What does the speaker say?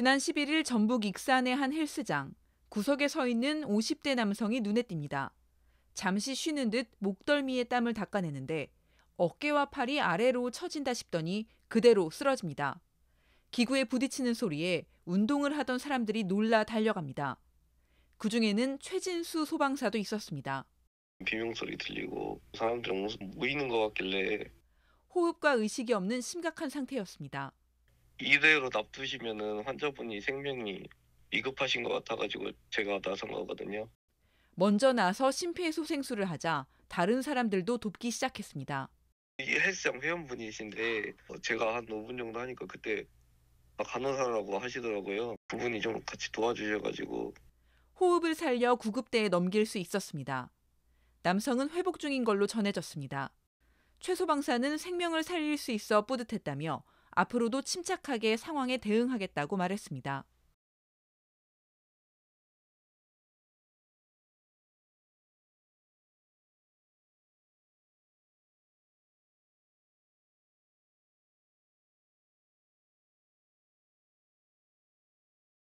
지난 11일 전북 익산의 한 헬스장 구석에 서 있는 50대 남성이 눈에 띕니다. 잠시 쉬는 듯 목덜미에 땀을 닦아내는데 어깨와 팔이 아래로 처진다 싶더니 그대로 쓰러집니다. 기구에 부딪히는 소리에 운동을 하던 사람들이 놀라 달려갑니다. 그 중에는 최진수 소방사도 있었습니다. 비명 소리 들리고 사람들 무슨 무이는 뭐 것 같길래 호흡과 의식이 없는 심각한 상태였습니다. 이대로 놔두시면은 환자분이 생명이 위급하신 것 같아가지고 제가 나선 거거든요. 먼저 나서 심폐소생술을 하자 다른 사람들도 돕기 시작했습니다. 이 헬스장 회원분이신데 어, 제가 한 5분 정도 하니까 그때 간호사라고 하시더라고요. 그분이 좀 같이 도와주셔가지고 호흡을 살려 구급대에 넘길 수 있었습니다. 남성은 회복 중인 걸로 전해졌습니다. 최소 방사는 생명을 살릴 수 있어 뿌듯했다며 앞으로도 침착하게 상황에 대응하겠다고 말했습니다.